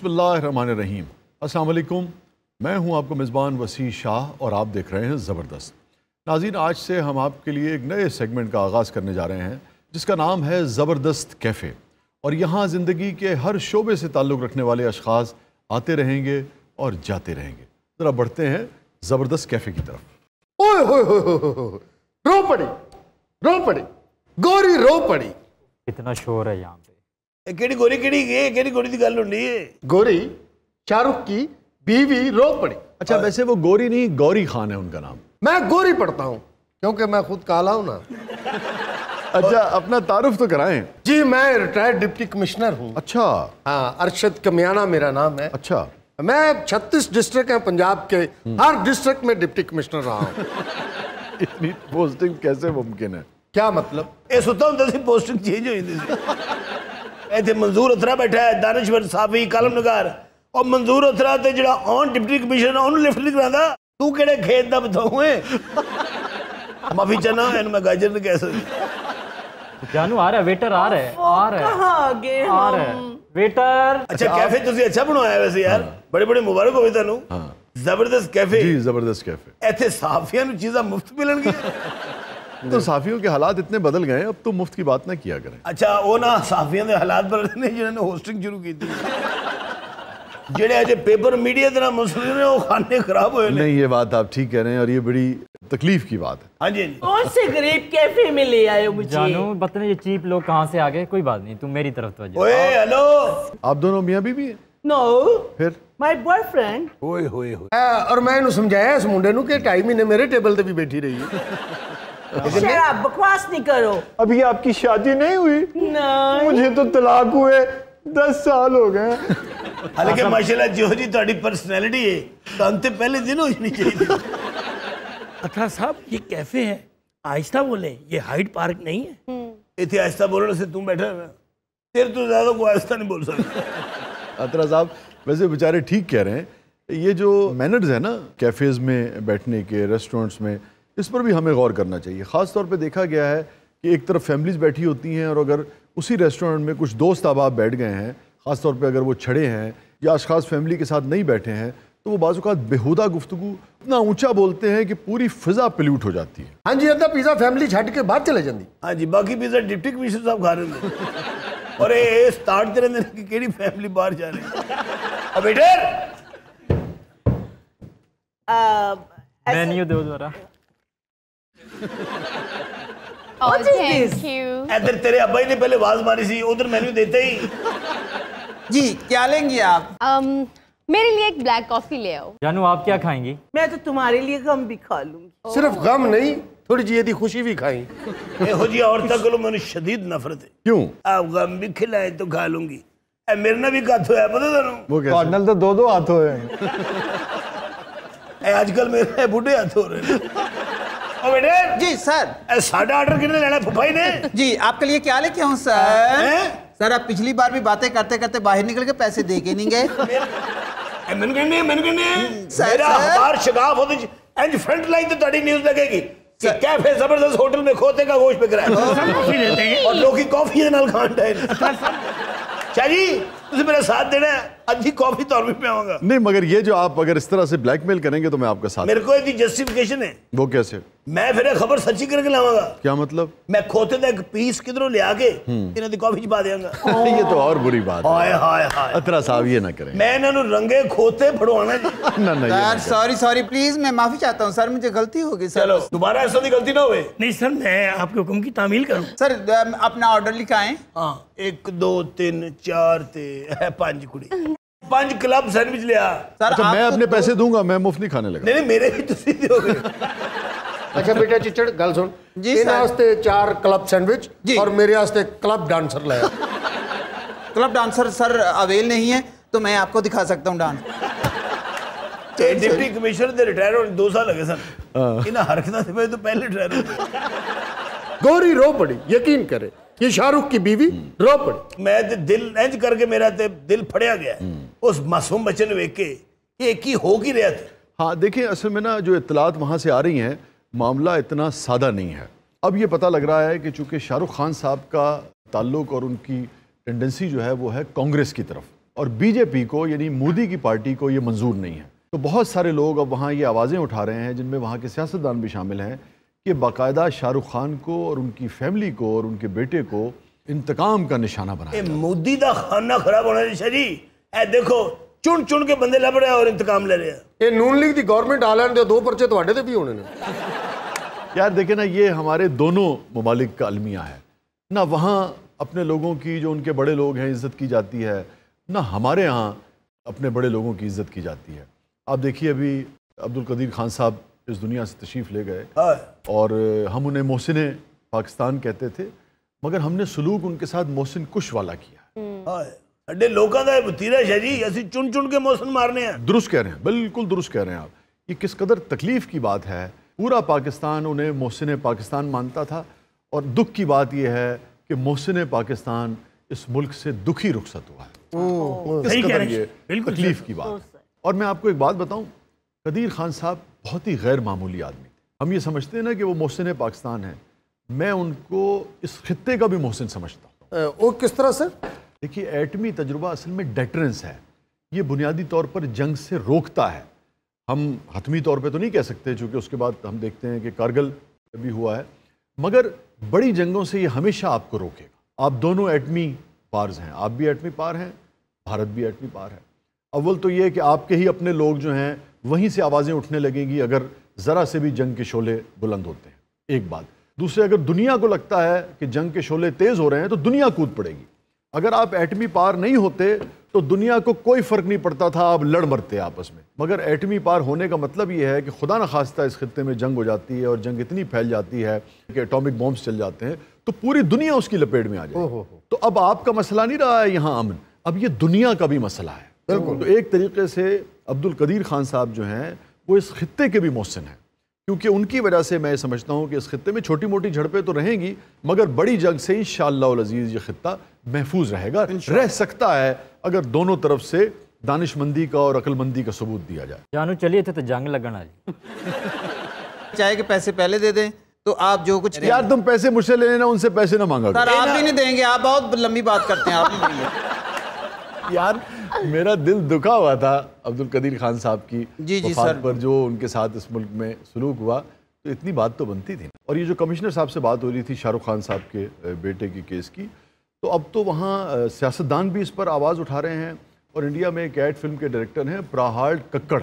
बसमीम असलकुम मैं हूं आपको मेज़बान वसी शाह और आप देख रहे हैं ज़बरदस्त नाजीन आज से हम आपके लिए एक नए सेगमेंट का आगाज़ करने जा रहे हैं जिसका नाम है ज़बरदस्त कैफ़े और यहाँ ज़िंदगी के हर शोबे से ताल्लुक़ रखने वाले अशखाज आते रहेंगे और जाते रहेंगे ज़रा बढ़ते हैं ज़बरदस्त कैफ़े की तरफ ओए हो रो पड़ी रो पड़ी गोरी रो पड़ी कितना शोर है यहाँ केड़ी गोरी केड़ी ये केड़ी गोरी की गल होंगी गोरी शाहरुख की बीवी रो पड़ी अच्छा आ, हाँ। वैसे वो गोरी नहीं गौरी खान है उनका नाम मैं गोरी पढ़ता हूँ क्योंकि मैं खुद काला हूँ ना अच्छा अपना तारुफ तो कराएं जी मैं रिटायर्ड डिप्टी कमिश्नर हूँ अच्छा हाँ अरशद कमियाना मेरा नाम है अच्छा मैं 36 डिस्ट्रिक्ट हैं पंजाब के हम्म। हर डिस्ट्रिक्ट में डिप्टी कमिश्नर रहा हूँ पोस्टिंग कैसे मुमकिन है क्या मतलब ये सुता हूँ पोस्टिंग चेंज हुई इतने मंजूर अथरा बैठा है दानश्वर साफी कलम नगर और मंजूर अथरा तो जो ऑन डिप्टी कमिश्नर उन्होंने लिफ्ट नहीं दिखाता तू कि खेत का बताऊ है माफी चाहना मैं गाजर नहीं कह सकती जानू आ रहा वेटर आ रहा आ रहा आ वेटर अच्छा कैफे तुम अच्छा बनवाया वैसे यार हाँ। बड़े बड़े मुबारक हो तेन हाँ। जबरदस्त कैफे जी जबरदस्त कैफे इतने साफिया चीजा मुफ्त मिलन तो साफियों के हालात इतने बदल गए अब तो मुफ्त की बात ना किया करें अच्छा वो ना साफियों के हालात बदल रहे जिन्होंने होस्टिंग शुरू की थी जेड़े ਅਜੇ पेपर मीडिया ਦੇ मुस्लिम ने वो खाने खराब हुए नहीं ये बात आप ठीक कह रहे हैं और ये बड़ी तकलीफ की बात है हाँ जी हाँ कौन से गरीब कैफे में ले आए मुझे जानू बतने ये चीप लोग कहाँ से आ गए कोई बात नहीं तुम मेरी तरफ तो ओए हेलो आप दोनों मियाँ बीबी हैं नो no. फिर माय बॉयफ्रेंड ओए होए होए और मैं इन्हें समझाया इस मुंडे नु कि ढाई महीने मेरे टेबल पे भी बैठी रही है शराब बकवास नहीं करो अभी आपकी शादी नहीं हुई नहीं मुझे तो तलाक हुए दस साल हो गए हालांकि माशाल्लाह जो जी थोड़ी पर्सनैलिटी है तो अंत पहले दिन हो जानी चाहिए अच्छा साहब ये कैफे है आहिस्ता बोले ये हाइट पार्क नहीं है हम्म। इतने आहिस्ता बोलने से तुम बैठे है तेरे तो ज्यादा को आहिस्ता नहीं बोल सकता अतरा साहब वैसे बेचारे ठीक कह रहे हैं ये जो मैनर्स है ना कैफेज में बैठने के रेस्टोरेंट्स में इस पर भी हमें गौर करना चाहिए ख़ास तौर पर देखा गया है कि एक तरफ फैमिलीज़ बैठी होती हैं और अगर उसी रेस्टोरेंट में कुछ दोस्त अहबाब बैठ गए हैं ख़ास तौर पर अगर वो छड़े हैं या अशखाज फैमिली के साथ नहीं बैठे हैं तो वो बाजूकात बेहुदा गुफ्तु इतना ऊंचा बोलते हैं कि पूरी फिजा पल्यूट हो जाती है हाँ जी अद्दा पिज्जा फैमिली छट के बाहर चले जाती हाँ जी बाकी पिज्जा डिप्टी कमिश्नर साहब खा रहे और स्टार्ट फैमिली बाहर जा रही है बेटे दो Oh, What is this? इधर तेरे अबाई ने पहले आवाज मारी थी उधर मेन्यू देते ही जी क्या लेंगी आप um, मेरे लिए एक ब्लैक कॉफी ले आओ जानू आप क्या खाएंगी मैं तो तुम्हारे लिए गम भी खा लूंगी oh. सिर्फ गम नहीं थोड़ी जी यदि खुशी भी खाई देखो जी और को मैंने शदीद नफरत है क्यों आप गम भी खिलाए तो खा लूंगी मेरे ना भी हाथ होया पता था कॉर्नल तो दो दो हाथ हो आजकल मेरे बूढ़े हाथ हो रहे हैं जी सर साढ़ा ऑर्डर कितने लेना फुफाई ने जी आपके लिए क्या लेके हूँ सर सर आप पिछली बार भी बातें करते करते बाहर निकल के पैसे दे के नहीं गए तो कैफे जबरदस्त होटल में खोते का गोश्त बिक रहा है और लोग कॉफी के नाल खान तुझे मेरा साथ देना है आधी कॉफी तो भी पियाऊंगा नहीं मगर ये जो आप अगर इस तरह से ब्लैकमेल करेंगे तो मैं आपका साथ मेरे को एक जस्टिफिकेशन है वो कैसे मैं फिर खबर सच्ची करके लाऊंगा क्या मतलब मैं खोते एक पीस किधरों ले आके हम्म। इन्हें कॉफी पा देंगा ये तो और बुरी बात हाय हाय अतरा साहब ये ना करें मैं इन्हें रंगे खोते फड़वाना यार सॉरी सॉरी प्लीज मैं माफी चाहता हूँ सर मुझे गलती होगी सर चलो दोबारा ऐसा गलती ना हो नहीं सर मैं आपके हुक्म की तामील करूँ सर अपना ऑर्डर लिखाए हाँ, एक दो तीन चार तीन क्लब सैंडविच लिया अच्छा, मैं अपने पैसे दूंगा मैं मुफ्त नहीं खाने लगा नहीं नहीं मेरे भी क्लब डांसर सर अवेल नहीं है तो मैं आपको दिखा सकता हूँ डांस तो डिप्टी कमिश्नर दे रिटायर होने दो साल लगे से हाँ। तो पहले रिटायर हो रो पड़ी यकीन करे ये शाहरुख की बीवी रो पड़ी मैं दिल इंज करके मेरा दिल फड़िया गया उस मासूम बच्चे ने वेख के एक ही हो ही रहा था हाँ देखिए असल में ना जो इतलात वहाँ से आ रही हैं मामला इतना सादा नहीं है अब ये पता लग रहा है कि चूंकि शाहरुख खान साहब का ताल्लुक और उनकी टेंडेंसी जो है वो है कांग्रेस की तरफ और बीजेपी को यानी मोदी की पार्टी को ये मंजूर नहीं है तो बहुत सारे लोग अब वहाँ ये आवाज़ें उठा रहे हैं जिनमें वहाँ के सियासतदान भी शामिल हैं कि बाकायदा शाहरुख खान को और उनकी फैमिली को और उनके बेटे को इंतकाम का निशाना बनाया मोदी का खाना खराब होना चाहिए जी देखो चुन चुन के बंदे ਲੱਭ ਰਿਹਾ ਔਰ ਇੰਤਕਾਮ ਲੈ ਰਿਹਾ ਇਹ ਨੂਨ ਲੀਗ ਦੀ ਗਵਰਨਮੈਂਟ ਆ ਲੈਣ ਦੇ ਦੋ ਪਰਚੇ ਤੁਹਾਡੇ ਤੇ तो भी होने यार देखे ना ये हमारे दोनों ममालिक का अलमिया है ना वहाँ अपने लोगों की जो उनके बड़े लोग हैं इज्जत की जाती है ना हमारे यहाँ अपने बड़े लोगों की इज्जत की जाती है आप देखिए अभी अब्दुल कदीर खान साहब इस दुनिया से तशरीफ़ ले गए हाँ। और हम उन्हें मोहसिन पाकिस्तान कहते थे मगर हमने सलूक उनके साथ मोहसिन कुश वाला किया हम्म। हाँ। चुन चुन के मोहसिन मारने हैं दुरुस्त कह रहे हैं बिल्कुल दुरुस्त कह रहे हैं आप ये किस कदर तकलीफ़ की बात है पूरा पाकिस्तान उन्हें मोहसिन पाकिस्तान मानता था और दुख की बात यह है कि मोहसिन पाकिस्तान इस मुल्क से दुखी रुखसत हुआ है हाँ। किस कदर ये तकलीफ़ की बात और मैं आपको एक बात बताऊं कदीर खान साहब बहुत ही गैर मामूली आदमी थे हम ये समझते हैं ना कि वो मोहसिन पाकिस्तान है मैं उनको इस खत्े का भी मोहसिन समझता हूँ वो किस तरह से देखिए एटमी तजुर्बा असल में डेटरेंस है ये बुनियादी तौर पर जंग से रोकता है हम हतमी तौर पे तो नहीं कह सकते चूँकि उसके बाद हम देखते हैं कि कारगिल भी हुआ है मगर बड़ी जंगों से ये हमेशा आपको रोकेगा आप दोनों एटमी पार्स हैं आप भी एटमी पार हैं भारत भी एटमी पार है अव्वल तो ये कि आपके ही अपने लोग जो हैं वहीं से आवाज़ें उठने लगेंगी अगर ज़रा से भी जंग के शोले बुलंद होते हैं एक बात दूसरे अगर दुनिया को लगता है कि जंग के शोले तेज़ हो रहे हैं तो दुनिया कूद पड़ेगी अगर आप एटमी पार नहीं होते तो दुनिया को कोई फ़र्क नहीं पड़ता था आप लड़ मरते आपस में मगर एटमी पार होने का मतलब ये है कि खुदा न खास्ता इस खत्े में जंग हो जाती है और जंग इतनी फैल जाती है कि एटॉमिक बॉम्ब्स चल जाते हैं तो पूरी दुनिया उसकी लपेट में आ जाए तो अब आपका मसला नहीं रहा है यहाँ अमन अब ये दुनिया का भी मसला है बिल्कुल तो एक तरीके से अब्दुल कदीर खान साहब जो हैं वो इस खत्े के भी मौसन हैं क्योंकि उनकी वजह से मैं समझता हूँ कि इस खत्े में छोटी मोटी झड़पें तो रहेंगी मगर बड़ी जंग से इन शजीज ये खत्ता महफूज रहेगा रह सकता है अगर दोनों तरफ से दानिशमंदी का और अकलमंदी का सबूत दिया जाए जानू चलिए थे तो जंग लगना चाहे कि पैसे पहले दे दें तो आप जो कुछ यार तुम पैसे मुझसे ले लेना उनसे पैसे ना मांगा आप भी नहीं देंगे आप बहुत लंबी बात करते हैं आप नहीं यार मेरा दिल दुखा हुआ था अब्दुल कदीर खान साहब की जी जी सर पर जो उनके साथ इस मुल्क में सलूक हुआ तो इतनी बात तो बनती थी और ये जो कमिश्नर साहब से बात हो रही थी शाहरुख खान साहब के बेटे की केस की तो अब तो वहाँ सियासतदान भी इस पर आवाज़ उठा रहे हैं और इंडिया में एक ऐड फिल्म के डायरेक्टर हैं प्राहाड कक्कड़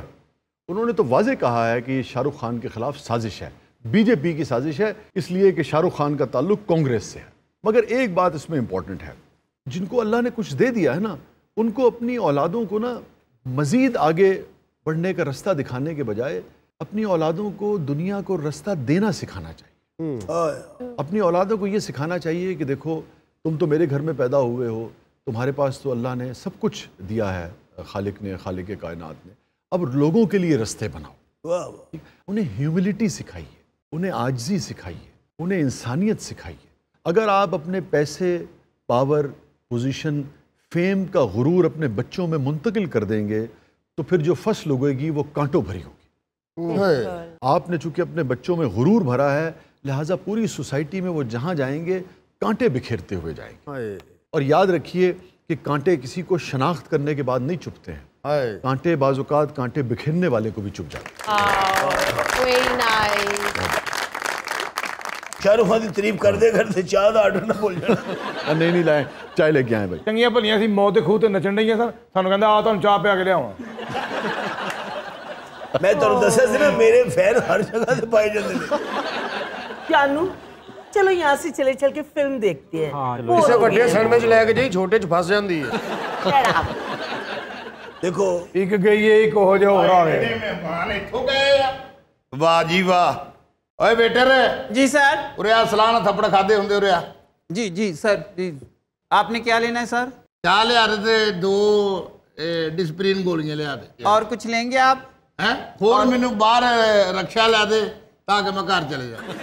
उन्होंने तो वाजे कहा है कि ये शाहरुख खान के खिलाफ साजिश है बीजेपी की साजिश है इसलिए कि शाहरुख खान का ताल्लुक कांग्रेस से है मगर एक बात इसमें इंपॉर्टेंट है जिनको अल्लाह ने कुछ दे दिया है ना उनको अपनी औलादों को ना मज़ीद आगे बढ़ने का रास्ता दिखाने के बजाय अपनी औलादों को दुनिया को रास्ता देना सिखाना चाहिए हम्म। हाँ। अपनी औलादों को ये सिखाना चाहिए कि देखो तुम तो मेरे घर में पैदा हुए हो तुम्हारे पास तो अल्लाह ने सब कुछ दिया है खालिक ने खालिक कायनात ने अब लोगों के लिए रास्ते बनाओ उन्हें ह्यूमिलिटी सिखाइए उन्हें आजजी सिखाइए उन्हें इंसानियत सिखाइए अगर आप अपने पैसे पावर पोजीशन फेम का गुरूर अपने बच्चों में मुंतकिल कर देंगे तो फिर जो फसल उगेगी वो कांटों भरी होगी आपने चूंकि अपने बच्चों में गुरूर भरा है लिहाजा पूरी सोसाइटी में वो जहाँ जाएंगे कांटे बिखेरते हुए जाएंगे और याद रखिए कि कांटे किसी को शनाख्त करने के बाद नहीं चुपते हैं कांटे बाजुकात कांटे बिखेरने वाले को भी चुप जाते हैं हाँ, ਖੈਰ ਉਹਨਾਂ ਦੀ ਤਾਰੀਫ ਕਰਦੇ ਕਰਦੇ ਚਾਹ ਦਾ ਆਰਡਰ ਨਾ ਭੁੱਲ ਜਾਣਾ ਨਹੀਂ ਨਹੀਂ ਲਾਏ ਚਾਹ ਲੈ ਕੇ ਆਏ ਬਾਈ ਚੰਗੀਆਂ ਭਲੀਆਂ ਸੀ ਮੌਤ ਦੇ ਖੂਹ ਤੇ ਨੱਚਣ ਡਈਆਂ ਸਨ ਸਾਨੂੰ ਕਹਿੰਦਾ ਆ ਤੁਹਾਨੂੰ ਚਾਹ ਪਿਆ ਕੇ ਲਿਆਵਾਂ ਮੈਂ ਤੁਹਾਨੂੰ ਦੱਸਿਆ ਸੀ ਨਾ ਮੇਰੇ ਫੈਨ ਹਰ ਜਗ੍ਹਾ ਤੇ ਪਾਏ ਜਾਂਦੇ ਨੇ ਕਿਆਨੂੰ चलो यहाँ से चले चल के फिल्म देखते हैं हाँ, इसे बड़े सड़मे च लेके जाई छोटे च फंस जाती है देखो एक गई है एक हो जाओ वाह जी वाह ओए वेटर जी सर उरे सलाना थप्पड़ खाते होंगे उरे जी जी सर जी आपने क्या लेना है सर चाह लिया थे दो डिस्प्रीन गोलियां लिया थे और कुछ लेंगे आप हैं फोन मैनू बाहर रक्षा लिया दे ताकि मैं घर चले जाऊँ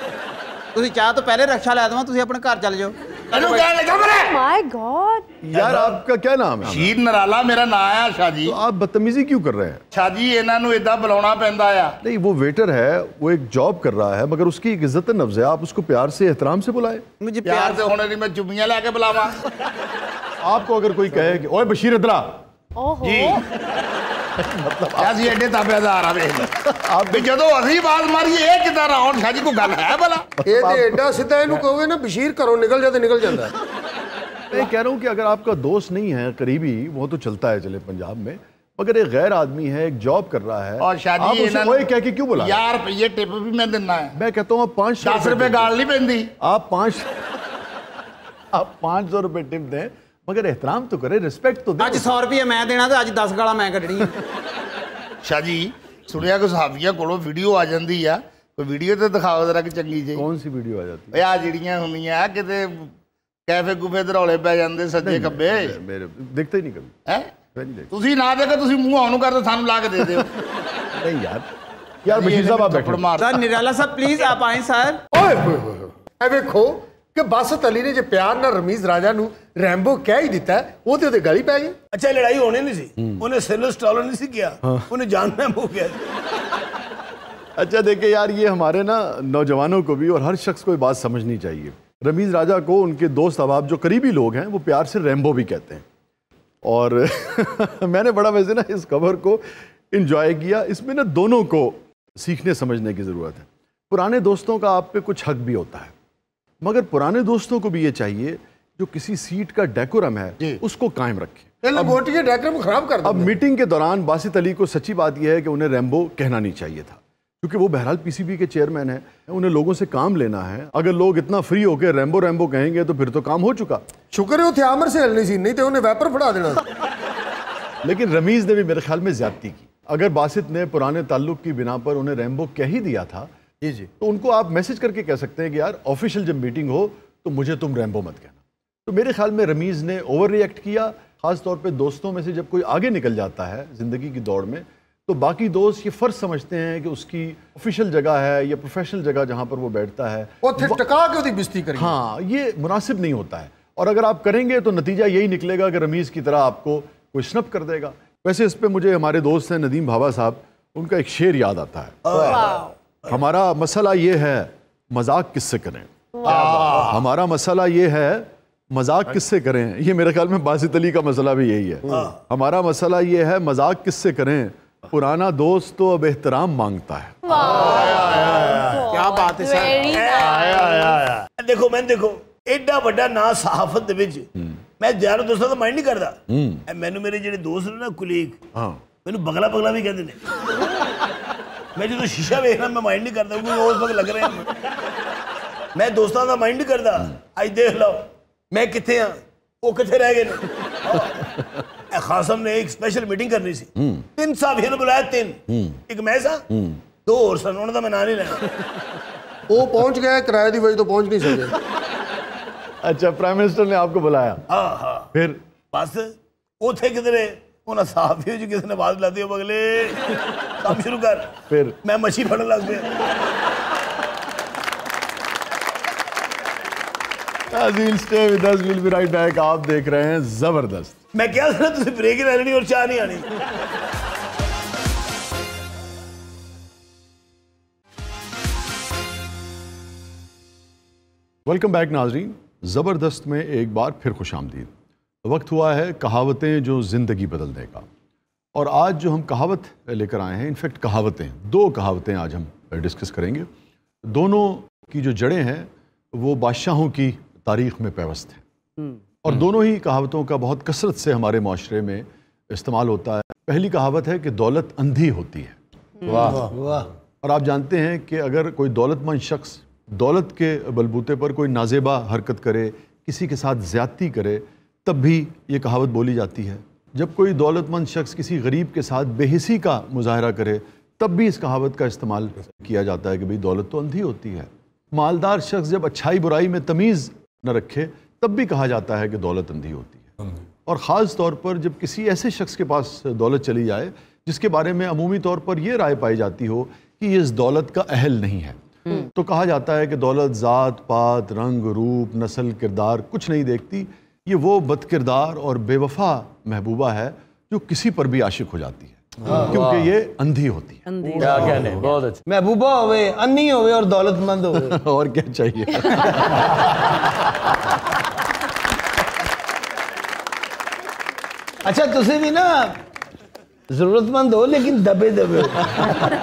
ਤੁਸੀਂ ਚਾਹ ਤੋਂ ਪਹਿਲੇ ਰਕਸ਼ਾ ਲੈ ਦਵਾਂ ਤੁਸੀਂ ਆਪਣੇ ਘਰ ਚੱਲ ਜਾਓ माय गॉड यार आपका क्या नहीं वो वेटर है वो एक जॉब कर रहा है मगर उसकी इज्जत नफ्ज है आप उसको प्यार से एहतराम से बुलाए मुझे प्यार से होने नहीं मैं लेके बुलावा आपको अगर कोई कहे ओए बशीर अदरा ओहो मतलब तो तो आपका दोस्त नहीं है करीबी वो तो चलता है चले पंजाब में मगर एक गैर आदमी है एक जॉब कर रहा है और शादी क्यों बुला यार ये टिप भी मैं देना है मैं कहता हूँ आप पाँच सौ रुपये नहीं पेंदी आप पाँच आप पाँच सौ रुपये टिप दें मगर एहतराम तो करे रिस्पेक्ट तो दे अज सौ रुपये मैं देना तो अज दस गाला मैं कटनी शाह जी सुनिया कि सहाबिया को वीडियो आ जाती है ਕੋਈ ਵੀਡੀਓ ਤੇ ਦਿਖਾਓ ਜ਼ਰਾ ਕਿ ਚੰਗੀ ਜੀ ਕੌਣ ਸੀ ਵੀਡੀਓ ਆ ਜਾਂਦੀ ਓਏ ਆ ਜਿਹੜੀਆਂ ਹੁੰਦੀਆਂ ਆ ਕਿਤੇ ਕੈਫੇ ਗੁਫੇ ਦਰੌਲੇ ਪੈ ਜਾਂਦੇ ਸੱਜੇ ਖੱਬੇ ਮੇਰੇ ਦਿਖਤੇ ਹੀ ਨਹੀਂ ਕਦੀ ਹੈ ਤੁਸੀਂ ਨਾ ਦੇਖੋ ਤੁਸੀਂ ਮੂੰਹ ਆਉਣ ਨੂੰ ਕਰਦੇ ਸਾਨੂੰ ਲਾ ਕੇ ਦੇ ਦਿਓ ਨਹੀਂ ਯਾਰ ਯਾਰ ਬਸ਼ੀਰ ਸਾਹਿਬ ਆ ਬੈਠੋ ਨਿਰਾਲਾ ਸਾਹਿਬ ਪਲੀਜ਼ ਆਪ ਆਏ ਸਰ ਓਏ ਓਏ ਐ ਵੇਖੋ ਕਿ ਬਾਸਤ ਅਲੀ ਨੇ ਜੇ ਪਿਆਰ रमीज राजा ਰਾਜਾ ਨੂੰ ही ਕਹਿ है वो तो गल ਉਹਦੇ ਗਲੀ ਪੈ अच्छा लड़ाई होने नहीं ਨਹੀਂ उन्हें ਉਹਨੇ ਸਿਲਰ नहीं ਨਹੀਂ क्या उन्हें जान ਜਾਨਣਾ ਹੋ अच्छा देखे यार ये हमारे ना नौजवानों को भी और हर शख्स को ये बात समझनी चाहिए रमीज़ राजा को उनके दोस्त अहबाब जो करीबी लोग हैं वो प्यार से रैम्बो भी कहते हैं और मैंने बड़ा वैसे ना इस खबर को इन्जॉय किया इसमें ना दोनों को सीखने समझने की ज़रूरत है पुराने दोस्तों का आप पे कुछ हक भी होता है मगर पुराने दोस्तों को भी ये चाहिए जो किसी सीट का डेकोरम है उसको कायम रखे डेकोरम खराब कर अब मीटिंग के दौरान बासित अली को सच्ची बात यह है कि उन्हें रैम्बो कहना नहीं चाहिए था क्योंकि वो बहरहाल पीसीबी के चेयरमैन है उन्हें लोगों से काम लेना है अगर लोग इतना फ्री होकर रैम्बो रैम्बो कहेंगे तो फिर तो काम हो चुका शुक्र है आमर से हलनी सी नहीं तो उन्हें वेपर फड़ा देना लेकिन रमीज ने भी मेरे ख्याल में ज्यादती की अगर बासित ने पुराने ताल्लुक की बिना पर उन्हें रैम्बो कह ही दिया था जी जी तो उनको आप मैसेज करके कह सकते हैं कि यार ऑफिशियल जब मीटिंग हो तो मुझे तुम रैम्बो मत कहना तो मेरे ख्याल में रमीज़ ने ओवर रिएक्ट किया ख़ास तौर पे दोस्तों में से जब कोई आगे निकल जाता है ज़िंदगी की दौड़ में तो बाकी दोस्त ये फ़र्ज समझते हैं कि उसकी ऑफिशियल जगह है या प्रोफेशनल जगह जहाँ पर वो बैठता है के हाँ ये मुनासिब नहीं होता है और अगर आप करेंगे तो नतीजा यही निकलेगा कि रमीज़ की तरह आपको कोई स्नप कर देगा वैसे इस पर मुझे हमारे दोस्त हैं नदीम भाबा साहब उनका एक शेर याद आता है हमारा मसला ये है मजाक किससे करें हमारा मसला ये है मजाक किससे करें ये मेरे ख्याल में बासित अली का मसला भी यही है हाँ। हमारा मसला ये है मजाक किससे करें पुराना दोस्त तो अब एहतराम मांगता है क्या बात है देखो मैं देखो एडा वा ना सहाफत हम्म। मैं ज्यादा दोस्तों का माइंड नहीं करता हम्म। मैं मेरे जो दोस्त ना कुलीग हाँ। मैं बगला बगला भी कहते हैं मेरी तो शीशा ਵੇਖ ਰਿਹਾ ਮੈਂ ਮਾਈਂਡ ਨਹੀਂ ਕਰਦਾ ਕਿਉਂਕਿ ਉਸ ਵਕਤ ਲੱਗ ਰਿਹਾ ਮੈਂ ਦੋਸਤਾਂ ਦਾ ਮਾਈਂਡ ਕਰਦਾ करता अच्छ देख लो मैं कितने हाँ वो कितने रह गए खासम ने एक स्पेशल मीटिंग करनी सी हम्म। तीन साहब ने बुलाया तीन हम्म। एक मैं सा हम्म। दो और सन उन्होंने तो मैं ना नहीं लेना वो पहुंच गया किराए की वजह तो पहुंच नहीं सके अच्छा प्राइम मिनिस्टर ने आपको बुलाया हाँ हाँ फिर बस उथे किधरे उन्हें साफ ही किसी ने आवाज ला दी अगले काम शुरू कर फिर मैं मछली ਫੜਨ लग गया stay we'll be right back आप देख रहे हैं जबरदस्त मैं क्या सुना तुझे ब्रेक ही लेनी और चाह नहीं आनी वेलकम बैक नाजरीन ज़बरदस्त में एक बार फिर खुश आमदीद वक्त हुआ है कहावतें जो ज़िंदगी बदल देगा और आज जो हम कहावत लेकर आए हैं इनफेक्ट कहावतें दो कहावतें आज हम डिस्कस करेंगे दोनों की जो जड़ें हैं वो बादशाहों की तारीख में पेवस्त हैं हम्म। और दोनों ही कहावतों का बहुत कसरत से हमारे माशरे में इस्तेमाल होता है पहली कहावत है कि दौलत अंधी होती है हम्म। वाह वाह और आप जानते हैं कि अगर कोई दौलतमंद शख्स दौलत के बलबूते पर कोई नाजेबा हरकत करे किसी के साथ ज़्यादती करे तब भी ये कहावत बोली जाती है जब कोई दौलतमंद शख्स किसी गरीब के साथ बेहसी का मुजाहरा करे तब भी इस कहावत का इस्तेमाल किया जाता है कि भाई दौलत तो अंधी होती है मालदार शख्स जब अच्छाई बुराई में तमीज़ न रखे तब भी कहा जाता है कि दौलत अंधी होती है और ख़ास तौर पर जब किसी ऐसे शख्स के पास दौलत चली जाए जिसके बारे में अमूमी तौर पर यह राय पाई जाती हो कि ये इस दौलत का अहल नहीं है हम्म। तो कहा जाता है कि दौलत ज़ात पात रंग रूप नस्ल किरदार कुछ नहीं देखती ये वो बदकिरदार और बेवफा महबूबा है जो किसी पर भी आशिक हो जाती है हाँ, क्योंकि ये अंधी होती है क्या कहने बहुत अच्छा महबूबा होवे अन्नी होवे और दौलतमंद होवे और क्या चाहिए अच्छा तुझे भी ना जरूरतमंद हो लेकिन दबे दबे हो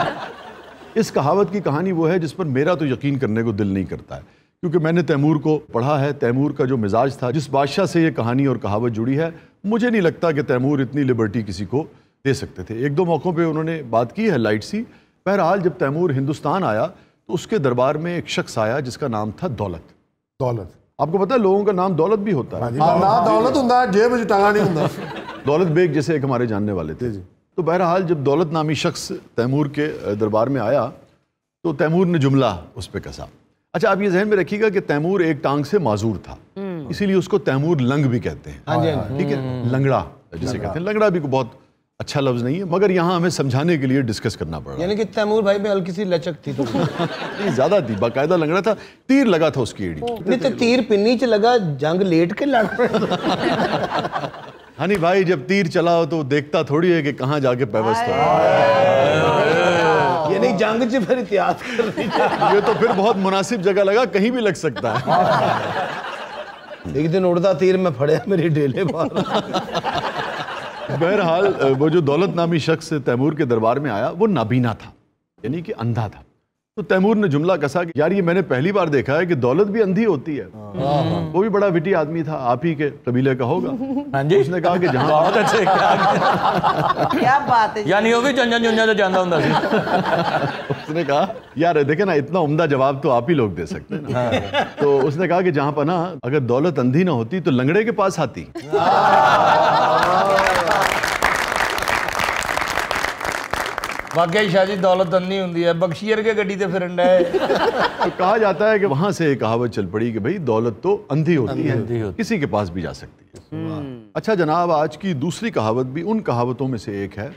इस कहावत की कहानी वो है जिस पर मेरा तो यकीन करने को दिल नहीं करता है क्योंकि मैंने तैमूर को पढ़ा है तैमूर का जो मिजाज था जिस बादशाह से ये कहानी और कहावत जुड़ी है मुझे नहीं लगता कि तैमूर इतनी लिबर्टी किसी को दे सकते थे एक दो मौक़ों पे उन्होंने बात की है लाइट सी बहरहाल जब तैमूर हिंदुस्तान आया तो उसके दरबार में एक शख्स आया जिसका नाम था दौलत दौलत आपको पता है लोगों का नाम दौलत भी होता है हाँ हाँ, दौलत जेब नहीं दौलत बेग जैसे एक हमारे जानने वाले थे तो बहरहाल जब दौलत नामी शख्स तैमूर के दरबार में आया तो तैमूर ने जुमला उस पर कसा अच्छा आप ये जहन में रखिएगा कि तैमूर एक टांग से माजूर था हम्म। इसीलिए उसको तैमूर लंग भी कहते हैं हाँ हाँ हाँ, ठीक है हम्म। लंगड़ा जिसे कहते हैं लंगड़ा भी बहुत अच्छा लफ्ज नहीं है मगर यहाँ हमें समझाने के लिए डिस्कस करना पड़ा यानी कि तैमूर भाई में हल्की सी लचक थी तो ज्यादा थी बाकायदा लंगड़ा था तीर लगा था उसकी एड़ी नहीं तो तीर पिन्नी च लगा जंग लेट के लड़ हनी भाई जब तीर चला हो तो देखता थोड़ी है कि कहाँ जाके पैवस्त हो जंग च फिर इतिहास क्या ये तो फिर बहुत मुनासिब जगह लगा कहीं भी लग सकता है हाँ। एक दिन उड़ता तीर में फड़े मेरी डेले बहरहाल वो जो दौलत नामी शख्स तैमूर के दरबार में आया वो नाबीना था यानी कि अंधा था तो तैमूर ने जुमला कसा कि यार ये मैंने पहली बार देखा है कि दौलत भी अंधी होती है हाँ, हाँ, हाँ। वो भी बड़ा विटी आदमी था आप ही के कबीले का होगा उसने कहा कि जहां बहुत अच्छे क्या बात है यानी वो भी जन जन जो जानता हूं उसने कहा यार देखे ना इतना उम्दा जवाब तो आप ही लोग दे सकते हैं तो उसने कहा कि जहां पर ना अगर दौलत अंधी ना होती तो लंगड़े के पास आती वाकई शाह जी दौलत अन्नी होंगी है अर के गड्डी ते फिर है तो कहा जाता है कि वहाँ से एक कहावत चल पड़ी कि भाई दौलत तो अंधी होती अंधी है अंधी होती। किसी के पास भी जा सकती है हम्म। अच्छा जनाब आज की दूसरी कहावत भी उन कहावतों में से एक है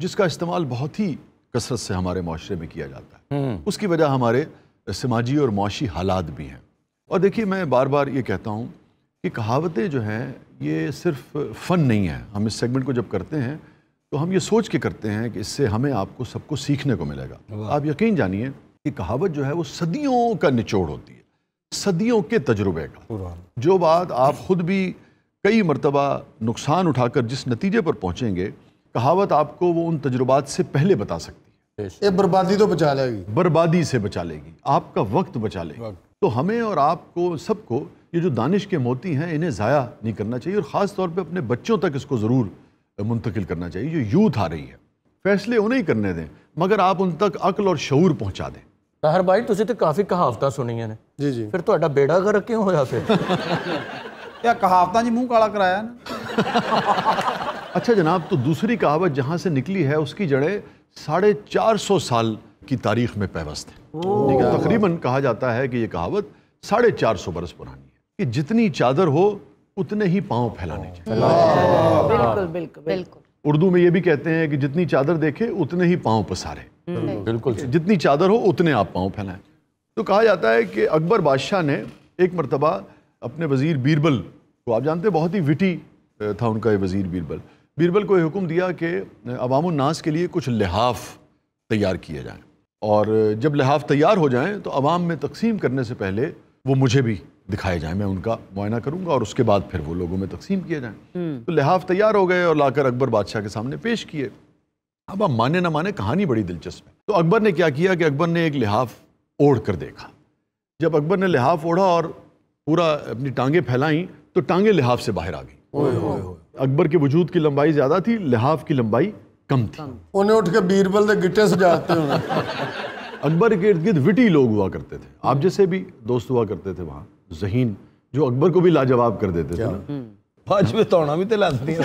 जिसका इस्तेमाल बहुत ही कसरत से हमारे माशरे में किया जाता है हम्म। उसकी वजह हमारे समाजी और मुशी हालात भी हैं और देखिए मैं बार बार ये कहता हूँ कि कहावतें जो हैं ये सिर्फ फ़न नहीं है हम इस सेगमेंट को जब करते हैं तो हम ये सोच के करते हैं कि इससे हमें आपको सबको सीखने को मिलेगा आप यकीन जानिए कि कहावत जो है वो सदियों का निचोड़ होती है सदियों के तजुर्बे का जो बात आप ख़ुद भी कई मरतबा नुकसान उठाकर जिस नतीजे पर पहुँचेंगे कहावत आपको वो उन तजुर्बात से पहले बता सकती है ये बर्बादी तो बचा लेगी बर्बादी से बचा लेगी आपका वक्त बचा लेगी तो हमें और आपको सबको ये जो दानिश के मोती हैं इन्हें ज़ाया नहीं करना चाहिए और ख़ास तौर पे अपने बच्चों तक इसको ज़रूर मुंतकिल करना चाहिए जो यूथ आ रही है फैसले उन्हें ही करने दें मगर आप उन तक अकल और शूर पहुँचा दें ਤਾਹਰ ਬਾਈ ਤੁਸੀਂ ਤੇ ਕਾਫੀ ਕਹਾਵਤਾਂ ने जी जी फिर थोड़ा तो बेड़ा ਗਰ क्यों होया फिर ਇਹ कहावत जी ਮੂੰਹ काला कराया ना अच्छा जनाब तो दूसरी कहावत जहाँ से निकली है उसकी जड़ें साढ़े चार सौ साल की तारीख में पैवस्त है तो तकरीबन कहा जाता है कि ये कहावत साढ़े चार सौ बरस पुरानी है कि जितनी चादर हो उतने ही पांव फैलाने चाहिए बिल्कुल बिल्कुल बिल्कुल उर्दू में ये भी कहते हैं कि जितनी चादर देखे उतने ही पांव पसारे हम्म। बिल्कुल जितनी चादर हो उतने आप पांव फैलाएं तो कहा जाता है कि अकबर बादशाह ने एक मरतबा अपने वज़ीर बीरबल को आप जानते बहुत ही विटी था उनका ये वज़ीर बीरबल बीरबल को हुक्म दिया कि अवामनास के लिए कुछ लिहाफ तैयार किए जाएँ और जब लिहाफ तैयार हो जाएँ तो अवाम में तकसीम करने से पहले वो मुझे भी दिखाए जाएं मैं उनका मुआयना करूंगा और उसके बाद फिर वो लोगों में तकसीम किए जाएं हम्म। तो लिहाफ तैयार हो गए और लाकर अकबर बादशाह के सामने पेश किए अब आप माने ना माने कहानी बड़ी दिलचस्प है तो अकबर ने क्या किया कि अकबर ने एक लिहाफ ओढ़ कर देखा जब अकबर ने लिहाफ ओढ़ा और पूरा अपनी टांगें फैलाईं तो टांगें लिहाफ से बाहर आ गई अकबर के वजूद की लंबाई ज़्यादा थी लिहाफ की लंबाई कम थी उन्हें उठ के बीरबल के गिट्टे से जाते अकबर के इर्द गिर्द विटी लोग हुआ करते थे आप जैसे भी दोस्त हुआ करते थे वहाँ जहीन जो अकबर को भी लाजवाब कर देते थे ना ਬਾਜਵੇ ਧੌਣਾ ਵੀ ਤੇ ਲਾਉਂਦੀਆਂ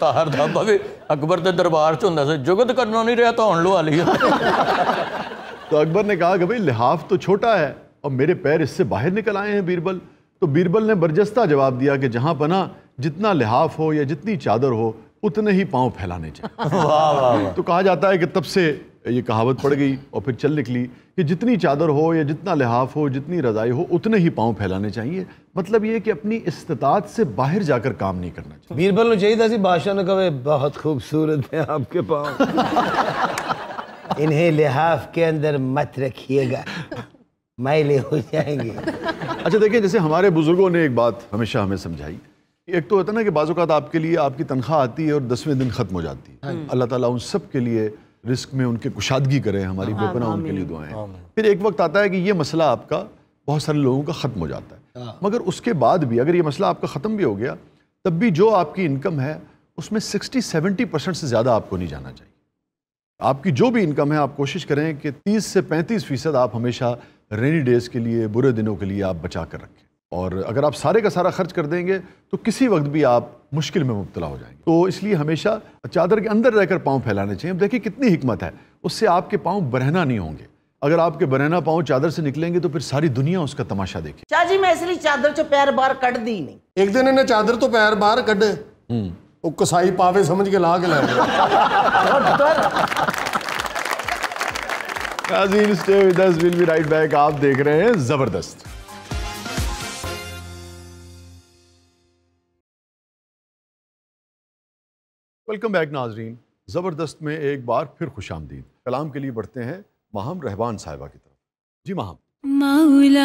ਤਾਹਰ ਦਾਬਾ ਵੀ ਅਕਬਰ ਦੇ ਦਰਬਾਰ 'ਚ ਹੁੰਦਾ जुगत करना नहीं रहा तो ਧੌਣ ਲਵਾ ਲਈ तो अकबर ने कहा कि भाई लिहाफ तो छोटा है और मेरे पैर इससे बाहर निकल आए हैं बीरबल तो बीरबल ने बर्जस्ता जवाब दिया कि जहाँ पना जितना लिहाफ हो या जितनी चादर हो उतने ही पाँव फैलाने चाहिए तो कहा जाता है कि तब से ये कहावत पड़ गई और फिर चल निकली कि जितनी चादर हो या जितना लिहाफ हो जितनी रज़ाई हो उतने ही पाँव फैलाने चाहिए मतलब ये कि अपनी इस्तात से बाहर जाकर काम नहीं करना चाहिए बीरबल ने चाहिए था बादशाह ने कहे बहुत खूबसूरत है आपके पाँव इन्हें लिहाफ के अंदर मत रखिएगा माइले हो जाएंगे अच्छा देखिए जैसे हमारे बुज़ुर्गों ने एक बात हमेशा हमें समझाई एक तो होता है ना कि बाजूकात आपके लिए आपकी तनख्वाह आती है और दसवें दिन ख़त्म हो जाती है हाँ अल्लाह ताला उन सब के लिए रिस्क में उनके कुशादगी करें हमारी हाँ, बेपना उनके लिए दुआएं फिर एक वक्त आता है कि ये मसला आपका बहुत सारे लोगों का ख़त्म हो जाता है हाँ। मगर उसके बाद भी अगर ये मसला आपका ख़त्म भी हो गया तब भी जो आपकी इनकम है उसमें सिक्सटी सेवेंटी परसेंट से ज़्यादा आपको नहीं जाना चाहिए आपकी जो भी इनकम है आप कोशिश करें कि तीस से पैंतीस फ़ीसद आप हमेशा रेनी डेज़ के लिए बुरे दिनों के लिए आप बचा कर रखें और अगर आप सारे का सारा खर्च कर देंगे तो किसी वक्त भी आप मुश्किल में मुबतला हो जाएंगे तो इसलिए हमेशा चादर के अंदर रहकर पाँव फैलाने चाहिए अब देखिए कितनी हिकमत है उससे आपके पाँव बरहना नहीं होंगे अगर आपके बरहना पाँव चादर से निकलेंगे तो फिर सारी दुनिया उसका तमाशा देखे चाची मैं इसलिए चादर चो तो पैर बार कट दी नहीं एक दिन इन्हें चादर तो पैर बार कटे हम्म। वो कसाई पावे समझ के ला के लाजीन stay with we'll be right back आप देख रहे हैं जबरदस्त वेलकम बैक नाजरीन ज़बरदस्त में एक बार फिर खुश आमदीन कलाम के लिए बढ़ते हैं माहम रहबान साहिबा की तरफ जी महम मौला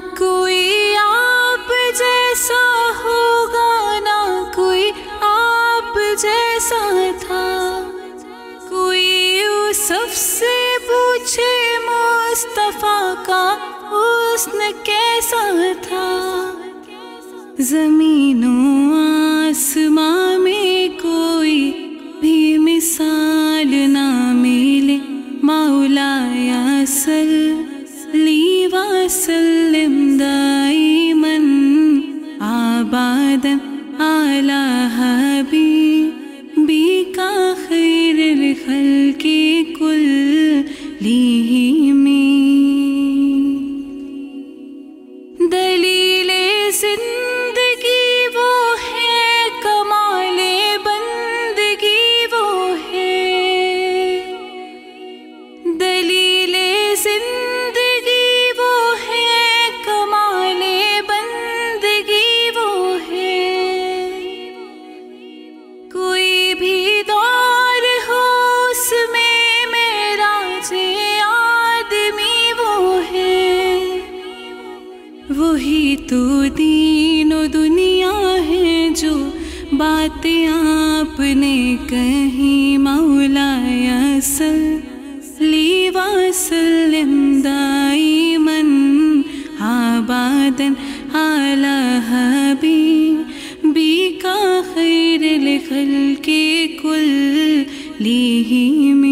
कोई आप जैसा होगा ना कोई आप जैसा था कोई सबसे पूछे मुस्तफ़ा का उसने कैसा था जमीनों lihi me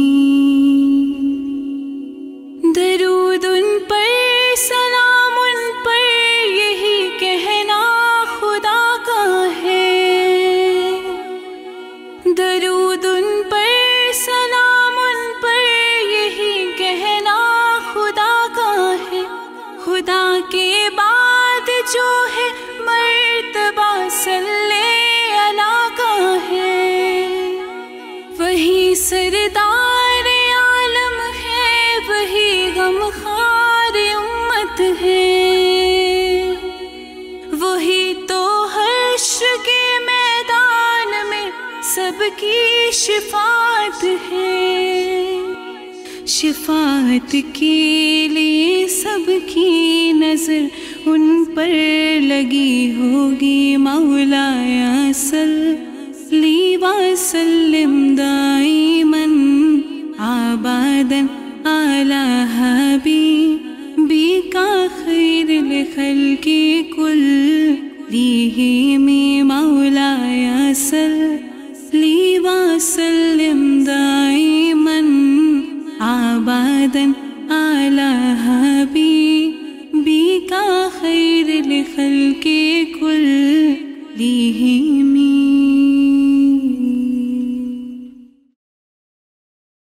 सबकी शिफात है शिफात के लिए सबकी नज़र उन पर लगी होगी मौलाया सल लीवा सल्लिम दाईमन आबादन आला हबी बी का खैर लिखल के कुल दीहे में मौलाया सल لي وسلم دائما عبادا على حبيبك خير الخلق كلهم